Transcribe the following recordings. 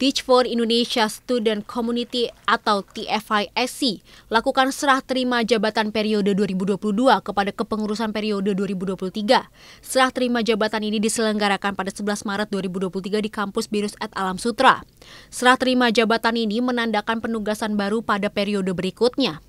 Teach for Indonesia Student Community atau TFISC lakukan serah terima jabatan periode 2022 kepada kepengurusan periode 2023. Serah terima jabatan ini diselenggarakan pada 11 Maret 2023 di kampus Birus at Alam Sutra. Serah terima jabatan ini menandakan penugasan baru pada periode berikutnya.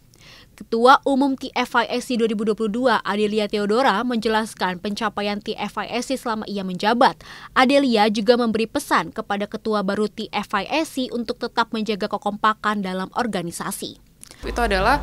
Ketua Umum TFISC 2022, Adelia Theodora, menjelaskan pencapaian TFISC selama ia menjabat. Adelia juga memberi pesan kepada Ketua baru TFISC untuk tetap menjaga kekompakan dalam organisasi itu adalah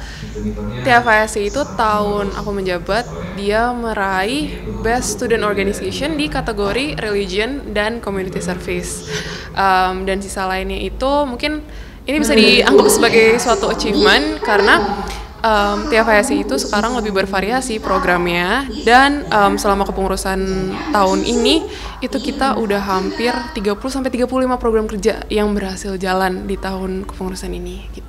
TFISC itu tahun aku menjabat dia meraih Best Student Organization di kategori Religion dan Community Service um, dan sisa lainnya itu mungkin ini bisa dianggap sebagai suatu achievement karena um, TFHSI itu sekarang lebih bervariasi programnya dan um, selama kepengurusan tahun ini itu kita udah hampir 30 sampai 35 program kerja yang berhasil jalan di tahun kepengurusan ini gitu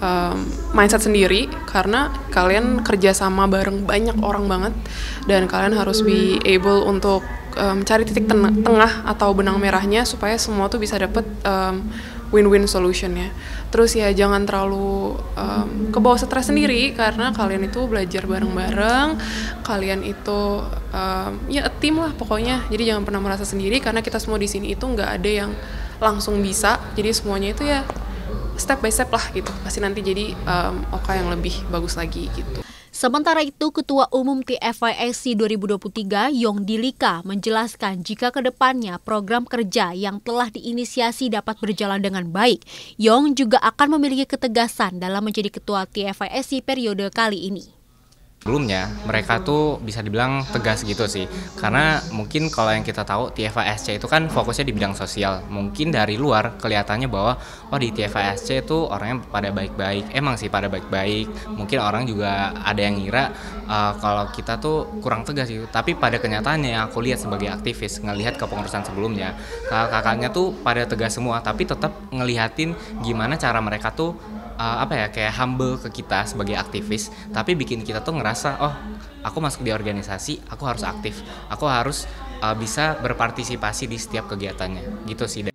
um, mindset sendiri karena kalian kerja sama bareng banyak orang banget dan kalian harus be able untuk um, titik ten tengah atau benang merahnya supaya semua tuh bisa dapet um, win-win ya Terus ya jangan terlalu um, ke bawah stres sendiri karena kalian itu belajar bareng-bareng, kalian itu um, ya tim lah pokoknya. Jadi jangan pernah merasa sendiri karena kita semua di sini itu nggak ada yang langsung bisa. Jadi semuanya itu ya step by step lah gitu pasti nanti jadi um, Oka yang lebih bagus lagi gitu. Sementara itu, Ketua Umum TFISC 2023, Yong Dilika, menjelaskan jika kedepannya program kerja yang telah diinisiasi dapat berjalan dengan baik, Yong juga akan memiliki ketegasan dalam menjadi Ketua TFISC periode kali ini. Sebelumnya mereka tuh bisa dibilang tegas gitu sih Karena mungkin kalau yang kita tahu TFASC itu kan fokusnya di bidang sosial Mungkin dari luar kelihatannya bahwa Oh di TFASC itu orangnya pada baik-baik Emang sih pada baik-baik Mungkin orang juga ada yang ngira uh, Kalau kita tuh kurang tegas gitu Tapi pada kenyataannya yang aku lihat sebagai aktivis Ngelihat kepengurusan sebelumnya Kakak-kakaknya tuh pada tegas semua Tapi tetap ngelihatin gimana cara mereka tuh uh, apa ya kayak humble ke kita sebagai aktivis tapi bikin kita tuh ngerasa oh aku masuk di organisasi aku harus aktif aku harus uh, bisa berpartisipasi di setiap kegiatannya gitu sih